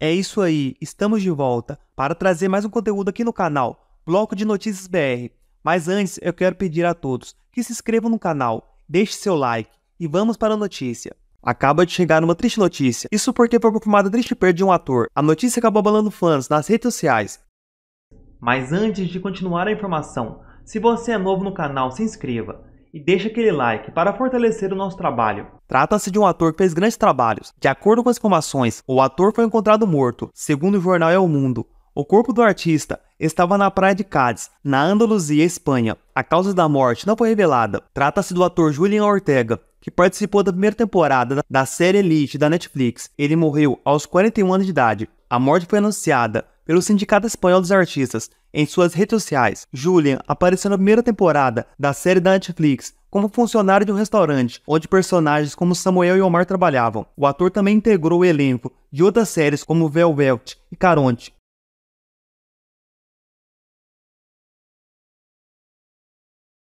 É isso aí, estamos de volta para trazer mais um conteúdo aqui no canal, Bloco de Notícias BR. Mas antes, eu quero pedir a todos que se inscrevam no canal, deixe seu like e vamos para a notícia. Acaba de chegar uma triste notícia, isso porque foi confirmada a triste perda de um ator. A notícia acabou abalando fãs nas redes sociais. Mas antes de continuar a informação, se você é novo no canal, se inscreva e deixa aquele like para fortalecer o nosso trabalho. Trata-se de um ator que fez grandes trabalhos. De acordo com as informações, o ator foi encontrado morto, segundo o jornal É o Mundo. O corpo do artista estava na praia de Cádiz, na Andaluzia, Espanha. A causa da morte não foi revelada. Trata-se do ator Julian Ortega, que participou da primeira temporada da série Elite da Netflix. Ele morreu aos 41 anos de idade. A morte foi anunciada pelo Sindicato Espanhol dos Artistas em suas redes sociais. Julian apareceu na primeira temporada da série da Netflix como funcionário de um restaurante, onde personagens como Samuel e Omar trabalhavam. O ator também integrou o elenco de outras séries como Velvet e Caronte.